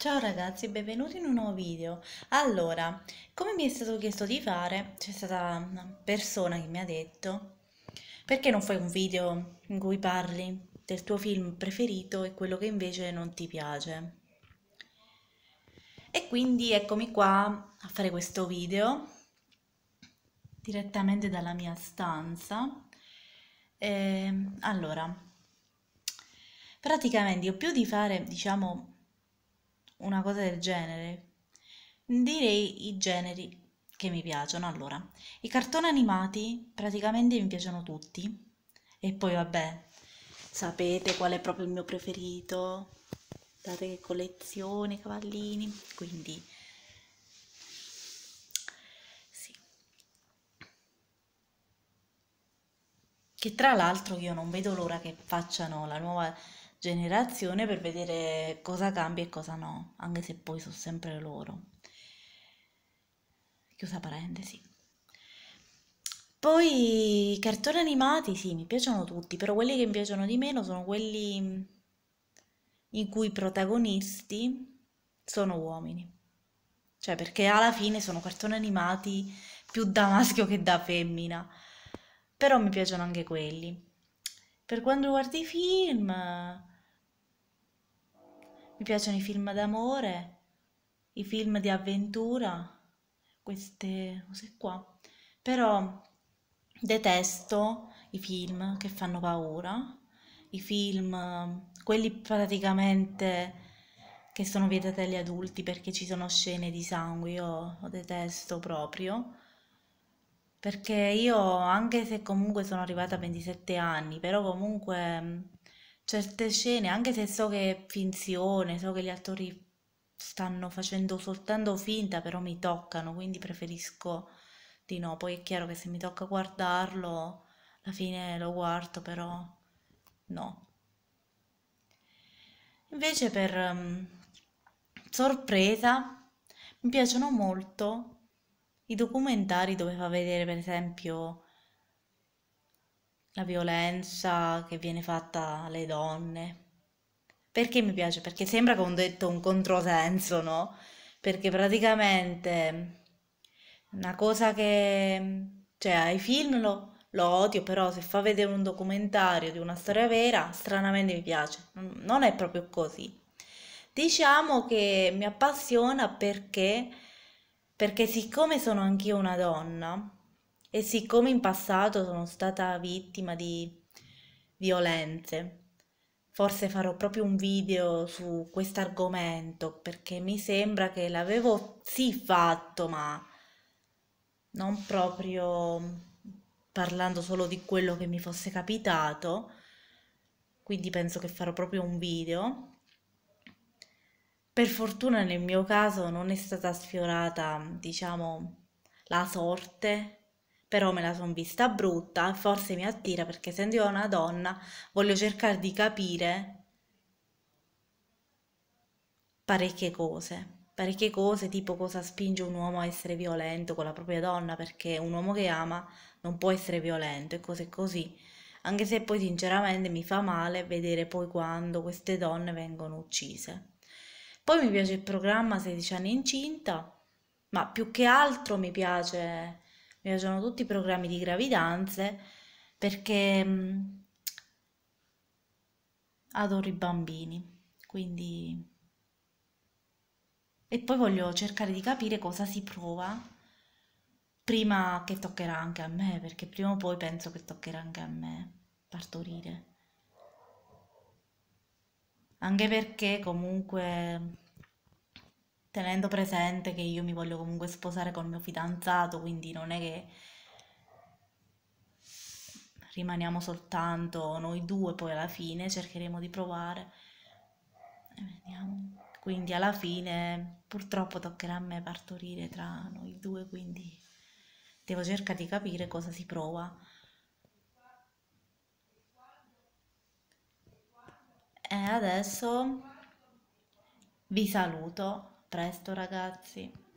Ciao ragazzi, benvenuti in un nuovo video. Allora, come mi è stato chiesto di fare, c'è stata una persona che mi ha detto perché non fai un video in cui parli del tuo film preferito e quello che invece non ti piace. E quindi eccomi qua a fare questo video direttamente dalla mia stanza. E, ehm, allora, praticamente io più di fare, diciamo, una cosa del genere. Direi i generi che mi piacciono. Allora, i cartoni animati praticamente mi piacciono tutti. E poi vabbè, sapete qual è proprio il mio preferito? Date che collezione, cavallini. Quindi, sì. Che tra l'altro io non vedo l'ora che facciano la nuova generazione per vedere cosa cambia e cosa no, anche se poi sono sempre loro. Chiusa parentesi. Poi i cartoni animati, sì, mi piacciono tutti, però quelli che mi piacciono di meno sono quelli in cui i protagonisti sono uomini. Cioè, perché alla fine sono cartoni animati più da maschio che da femmina. Però mi piacciono anche quelli. Per quanto riguarda i film, mi piacciono i film d'amore, i film di avventura, queste cose qua. Però detesto i film che fanno paura, i film, quelli praticamente che sono vietati agli adulti perché ci sono scene di sangue, io lo detesto proprio. Perché io, anche se comunque sono arrivata a 27 anni, però comunque certe scene, anche se so che è finzione, so che gli attori stanno facendo soltanto finta, però mi toccano, quindi preferisco di no. Poi è chiaro che se mi tocca guardarlo, alla fine lo guardo, però no. Invece per um, sorpresa mi piacciono molto i documentari dove fa vedere per esempio la violenza che viene fatta alle donne. Perché mi piace? Perché sembra che ho detto un controsenso, no? Perché praticamente una cosa che... cioè ai film lo, lo odio, però se fa vedere un documentario di una storia vera, stranamente mi piace. Non è proprio così. Diciamo che mi appassiona perché, perché siccome sono anch'io una donna, e siccome in passato sono stata vittima di violenze, forse farò proprio un video su questo argomento perché mi sembra che l'avevo sì fatto, ma non proprio parlando solo di quello che mi fosse capitato, quindi penso che farò proprio un video. Per fortuna nel mio caso non è stata sfiorata, diciamo, la sorte però me la sono vista brutta, e forse mi attira perché essendo io una donna voglio cercare di capire parecchie cose. Parecchie cose, tipo cosa spinge un uomo a essere violento con la propria donna, perché un uomo che ama non può essere violento e cose così. Anche se poi sinceramente mi fa male vedere poi quando queste donne vengono uccise. Poi mi piace il programma 16 anni incinta, ma più che altro mi piace mi tutti i programmi di gravidanze perché mh, adoro i bambini, quindi... E poi voglio cercare di capire cosa si prova prima che toccherà anche a me, perché prima o poi penso che toccherà anche a me partorire. Anche perché comunque tenendo presente che io mi voglio comunque sposare con il mio fidanzato, quindi non è che rimaniamo soltanto noi due, poi alla fine cercheremo di provare. E vediamo. Quindi alla fine purtroppo toccherà a me partorire tra noi due, quindi devo cercare di capire cosa si prova. E adesso vi saluto presto ragazzi!